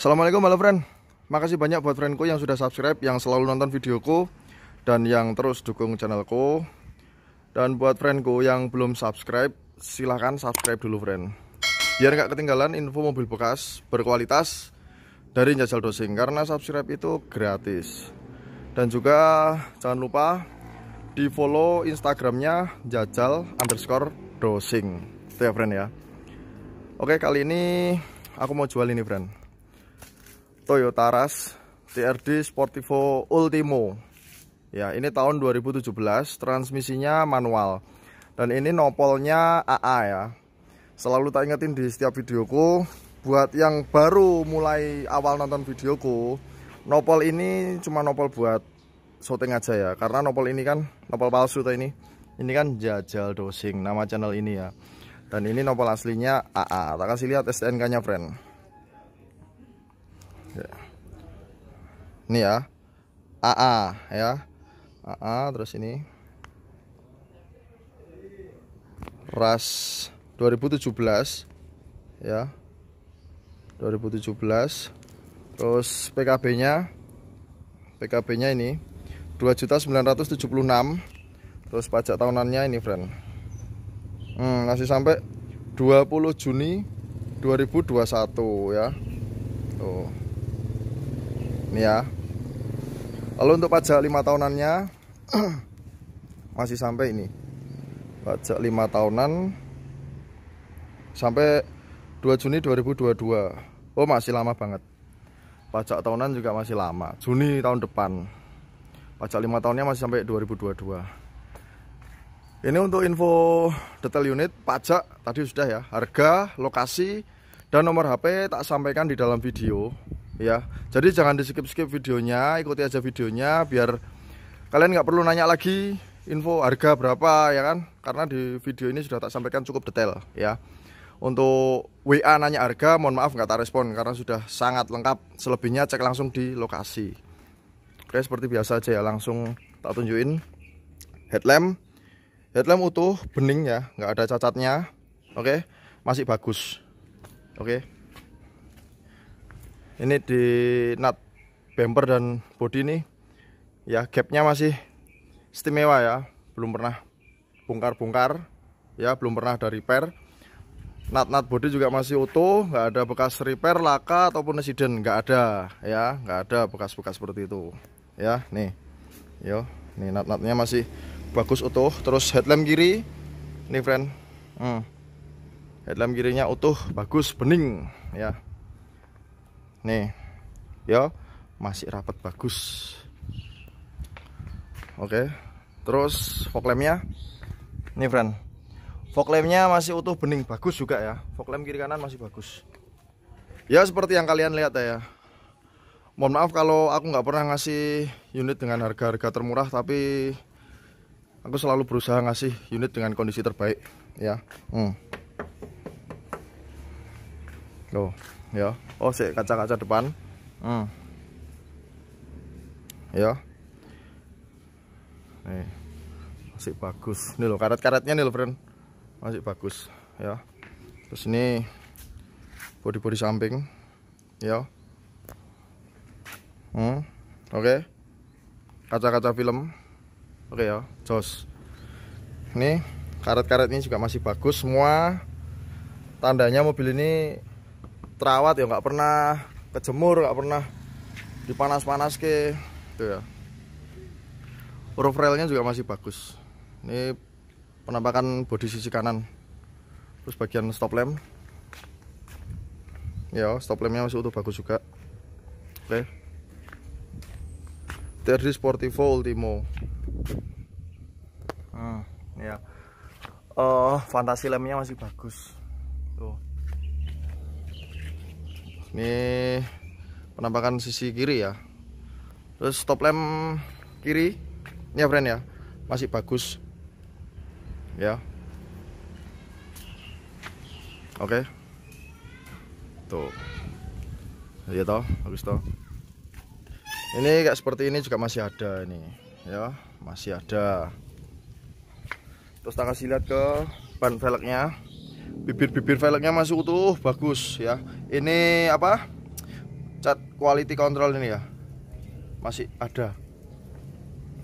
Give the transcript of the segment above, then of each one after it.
Assalamualaikum halo friend Makasih banyak buat friendku yang sudah subscribe Yang selalu nonton videoku Dan yang terus dukung channelku Dan buat friendku yang belum subscribe Silahkan subscribe dulu friend Biar nggak ketinggalan info mobil bekas Berkualitas Dari Jajal Dosing Karena subscribe itu gratis Dan juga jangan lupa Di follow instagramnya Jajal underscore dosing Itu ya friend ya Oke kali ini Aku mau jual ini friend Toyota Rush TRD Sportivo Ultimo ya ini tahun 2017 transmisinya manual dan ini nopolnya AA ya selalu tak ingetin di setiap videoku buat yang baru mulai awal nonton videoku nopol ini cuma nopol buat shooting aja ya karena nopol ini kan nopol palsu tuh ini ini kan jajal dosing nama channel ini ya dan ini nopol aslinya AA tak kasih lihat STNK nya friend ini ya AA ya AA terus ini RAS 2017 ya 2017 terus PKB nya PKB nya ini 2.976 terus pajak tahunannya ini friend hmm, masih sampai 20 Juni 2021 ya tuh ini ya lalu untuk pajak lima tahunannya masih sampai ini pajak lima tahunan sampai 2 Juni 2022 oh masih lama banget pajak tahunan juga masih lama Juni tahun depan pajak lima tahunnya masih sampai 2022 ini untuk info detail unit pajak tadi sudah ya harga lokasi dan nomor HP tak sampaikan di dalam video ya jadi jangan di skip skip videonya ikuti aja videonya biar kalian nggak perlu nanya lagi info harga berapa ya kan karena di video ini sudah tak sampaikan cukup detail ya untuk WA nanya harga mohon maaf nggak tak respon karena sudah sangat lengkap selebihnya cek langsung di lokasi oke seperti biasa aja ya langsung tak tunjukin headlamp headlamp utuh bening ya nggak ada cacatnya oke masih bagus oke ini di nut bumper dan body ini ya gapnya masih istimewa ya belum pernah bongkar-bongkar ya belum pernah ada repair nut-nut body juga masih utuh nggak ada bekas repair laka ataupun residen nggak ada ya nggak ada bekas-bekas seperti itu ya nih yo nih nut-nutnya masih bagus utuh terus headlamp kiri nih friend hmm. headlamp kirinya utuh bagus bening ya nih ya masih rapat bagus oke terus fog lampnya nih friend fog lampnya masih utuh bening bagus juga ya fog lamp kiri kanan masih bagus ya seperti yang kalian lihat ya mohon maaf kalau aku nggak pernah ngasih unit dengan harga-harga termurah tapi aku selalu berusaha ngasih unit dengan kondisi terbaik ya hmm. loh ya oh si kaca-kaca depan hmm. ya nih masih bagus nih lo karet-karetnya nih lo friend masih bagus ya terus ini bodi-bodi samping ya hmm. oke okay. kaca-kaca film oke okay, ya jos ini karet-karetnya juga masih bagus semua tandanya mobil ini terawat ya nggak pernah kejemur nggak pernah dipanas-panas ke itu ya roof railnya juga masih bagus ini penampakan bodi sisi kanan terus bagian stop lamp ya stop lampnya masih utuh bagus juga oke Terdi Sportivo Ultimo hmm, ya oh fantasi lemnya masih bagus tuh ini penampakan sisi kiri ya terus stop lamp kiri ini ya friend ya masih bagus ya oke tuh ya toh bagus toh ini kayak seperti ini juga masih ada ini ya masih ada terus kita kasih lihat ke ban velgnya bibir-bibir velgnya masuk tuh bagus ya ini apa cat quality control ini ya masih ada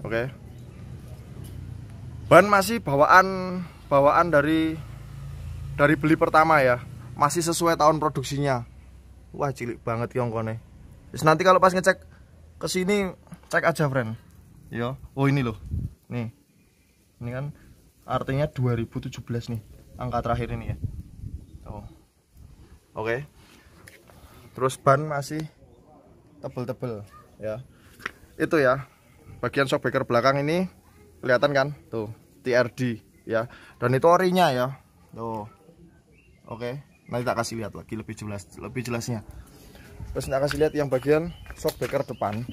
oke ban masih bawaan bawaan dari dari beli pertama ya masih sesuai tahun produksinya wah cilik banget yongkone Terus nanti kalau pas ngecek ke sini cek aja friend yo oh ini loh nih ini kan artinya 2017 nih angka terakhir ini ya oh oke terus ban masih tebel-tebel ya itu ya bagian shockbreaker belakang ini kelihatan kan tuh TRD ya dan itu orinya ya tuh oke nanti tak kasih lihat lagi lebih jelas lebih jelasnya terus tak kasih lihat yang bagian shockbreaker depan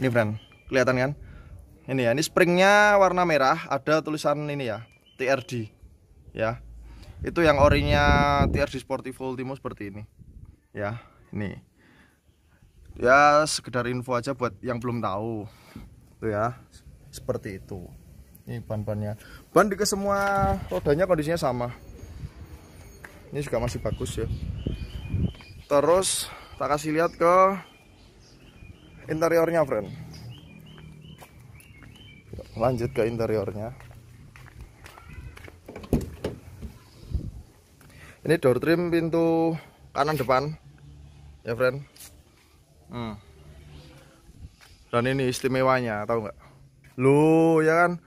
ini brand kelihatan kan ini ya ini springnya warna merah ada tulisan ini ya TRD ya itu yang orinya TRD Sportivo Ultimo seperti ini ya ini ya sekedar info aja buat yang belum tahu tuh ya seperti itu ini ban-bannya ban di ke semua rodanya kondisinya sama ini juga masih bagus ya terus tak kasih lihat ke interiornya friend lanjut ke interiornya ini door trim pintu kanan depan ya friend hmm. dan ini istimewanya tahu nggak lu ya kan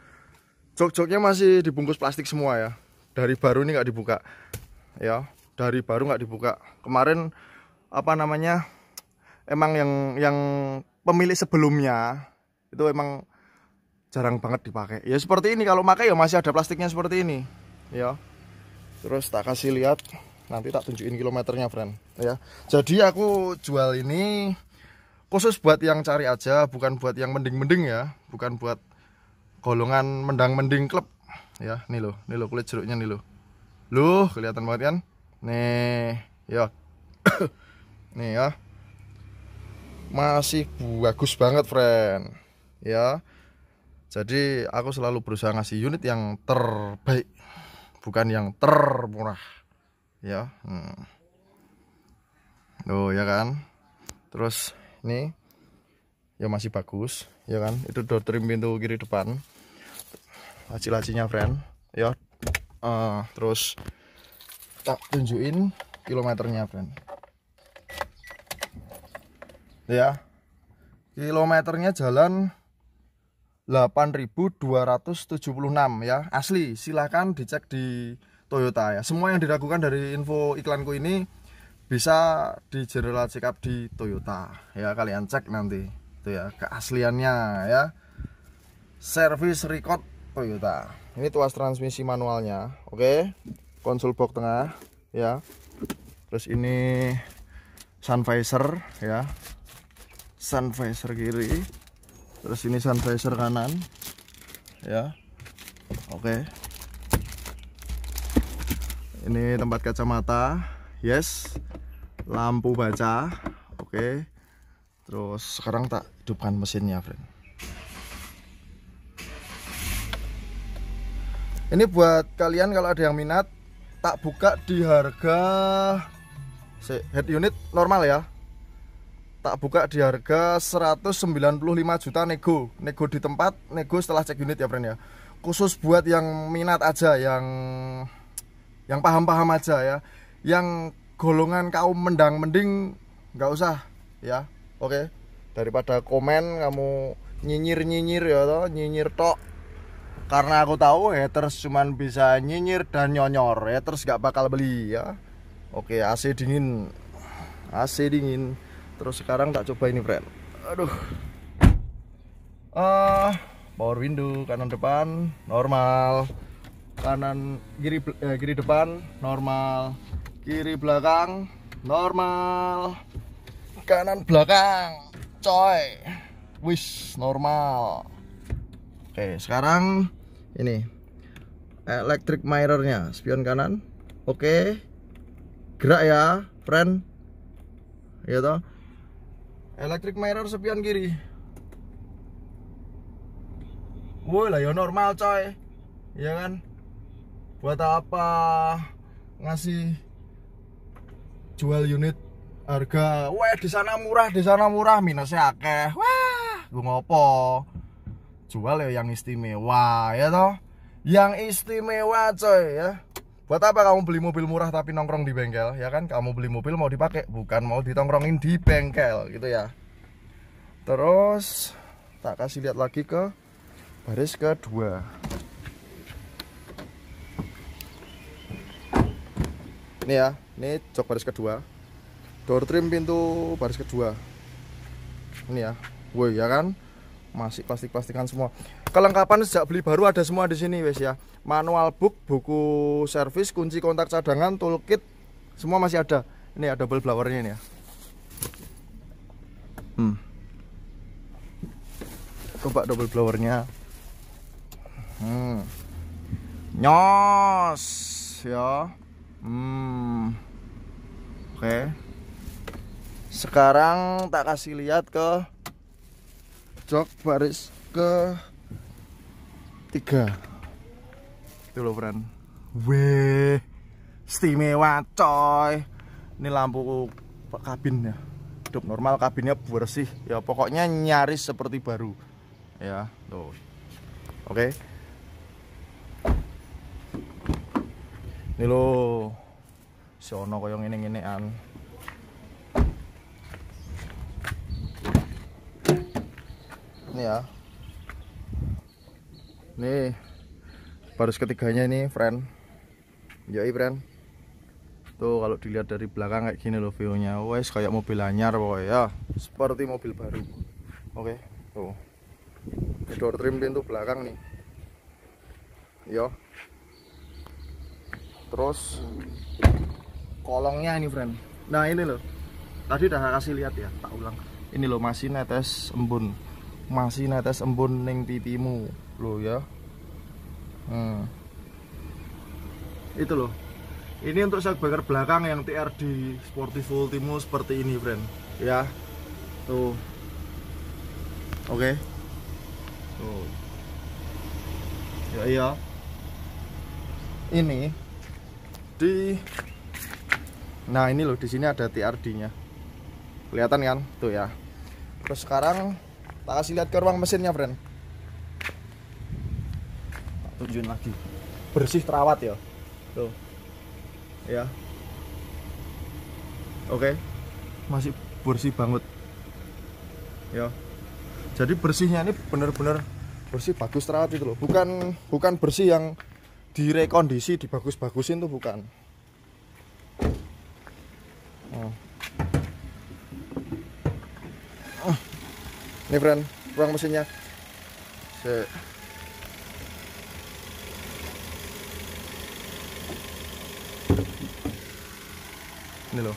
jok-joknya masih dibungkus plastik semua ya dari baru ini nggak dibuka ya dari baru nggak dibuka kemarin apa namanya emang yang yang pemilik sebelumnya itu emang jarang banget dipakai ya seperti ini kalau pakai ya masih ada plastiknya seperti ini ya terus tak kasih lihat nanti tak tunjukin kilometernya friend ya jadi aku jual ini khusus buat yang cari aja bukan buat yang mending-mending ya bukan buat golongan mendang-mending klub ya nih loh nih loh kulit jeruknya nih loh loh kelihatan banget kan nih ya nih ya masih bagus banget friend ya jadi aku selalu berusaha ngasih unit yang terbaik bukan yang termurah ya hmm. ya kan terus ini ya masih bagus ya kan itu door trim pintu kiri depan laci-lacinya friend ya uh, terus tak tunjukin kilometernya friend ya kilometernya jalan 8.276 ya asli silahkan dicek di Toyota ya semua yang diragukan dari info iklanku ini bisa di general check up di Toyota ya kalian cek nanti itu ya keasliannya ya service record Toyota ini tuas transmisi manualnya oke okay? konsul box tengah ya terus ini sun visor ya sun visor kiri terus ini sun visor kanan ya oke okay. ini tempat kacamata yes lampu baca oke okay. terus sekarang tak hidupkan mesinnya friend ini buat kalian kalau ada yang minat tak buka di harga head unit normal ya tak buka di harga 195 juta nego nego di tempat nego setelah cek unit ya friend ya khusus buat yang minat aja yang yang paham-paham aja ya yang golongan kaum mendang mending nggak usah ya oke okay. daripada komen kamu nyinyir nyinyir ya toh nyinyir tok karena aku tahu terus cuman bisa nyinyir dan nyonyor terus nggak bakal beli ya oke AC dingin AC dingin terus sekarang tak coba ini friend aduh uh, power window kanan depan normal kanan kiri eh, kiri depan normal kiri belakang normal kanan belakang coy wish normal oke sekarang ini electric mirrornya spion kanan oke gerak ya friend ya toh electric mirror sepian kiri woi lah ya normal coy ya kan buat apa ngasih jual unit harga Woi di sana murah di sana murah minusnya akeh wah gue ngopo jual ya yang istimewa ya toh yang istimewa coy ya Buat apa kamu beli mobil murah tapi nongkrong di bengkel? Ya kan kamu beli mobil mau dipakai, bukan mau ditongkrongin di bengkel gitu ya. Terus tak kasih lihat lagi ke baris kedua. Ini ya, ini jok baris kedua. Door trim pintu baris kedua. Ini ya. Woi, ya kan? Masih plastik-plastikan semua kelengkapan sejak beli baru ada semua di sini wes ya manual book buku servis kunci kontak cadangan toolkit semua masih ada ini ada double blowernya ini ya hmm. coba double blowernya hmm. nyos ya hmm. oke sekarang tak kasih lihat ke jok baris ke tiga itu loh friend weh istimewa coy ini lampu kabinnya, ya hidup normal kabinnya bersih ya pokoknya nyaris seperti baru ya tuh oke okay. ini lo sono koyong ini ini an ini ya ini barus ketiganya ini friend Yoi friend Tuh kalau dilihat dari belakang kayak gini loh view nya Wes kayak mobil anyar pokoknya ya. Seperti mobil baru Oke okay, tuh Ini door trim pintu belakang nih Yo Terus Kolongnya ini friend Nah ini loh Tadi udah kasih lihat ya tak ulang Ini loh masih netes embun Masih netes embun neng pipimu lo ya hmm. itu loh ini untuk shock breaker belakang yang TRD Sportivo Ultimo seperti ini friend ya tuh oke okay. tuh ya iya ini di nah ini loh di sini ada TRD nya kelihatan kan tuh ya terus sekarang tak kasih lihat ke ruang mesinnya friend tunjukin lagi bersih terawat ya tuh ya oke okay. masih bersih banget ya jadi bersihnya ini bener-bener bersih bagus terawat itu loh bukan bukan bersih yang direkondisi dibagus-bagusin tuh bukan oh. Ah. ini friend ruang mesinnya se Ini loh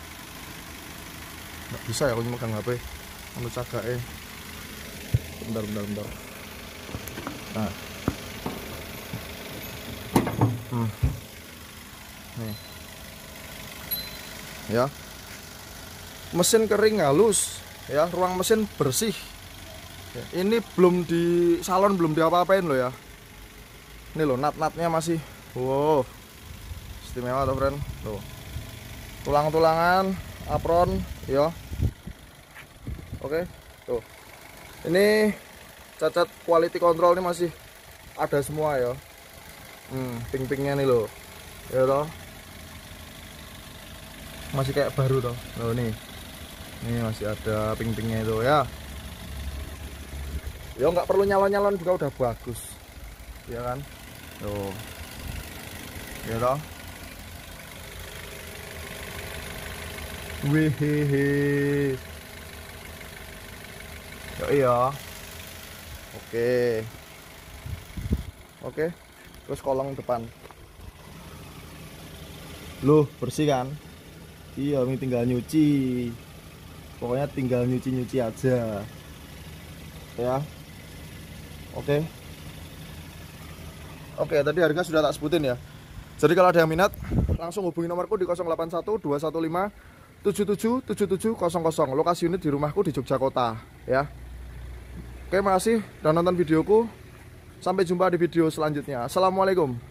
nggak bisa ya aku cuma HP ngapain? cagak eh bentar bentar bentar nah hmm. nih ya mesin kering halus ya ruang mesin bersih ya, ini belum di salon belum diapa-apain loh ya ini loh nat-natnya masih wow istimewa tuh friend tuh tulang-tulangan apron yo oke tuh ini cacat quality control ini masih ada semua ya hmm, ping-pingnya nih loh ya toh masih kayak baru toh loh nih ini masih ada ping-pingnya itu ya ya nggak perlu nyalon-nyalon juga udah bagus ya kan tuh ya toh Wehehe. Yo ya iya. Oke. Oke. Terus kolong depan. Loh, bersih kan? Iya, ini tinggal nyuci. Pokoknya tinggal nyuci-nyuci aja. Ya. Oke. Oke, tadi harga sudah tak sebutin ya. Jadi kalau ada yang minat, langsung hubungi nomorku di 081 215 777700 lokasi unit di rumahku di Jogja Kota ya oke makasih dan nonton videoku sampai jumpa di video selanjutnya assalamualaikum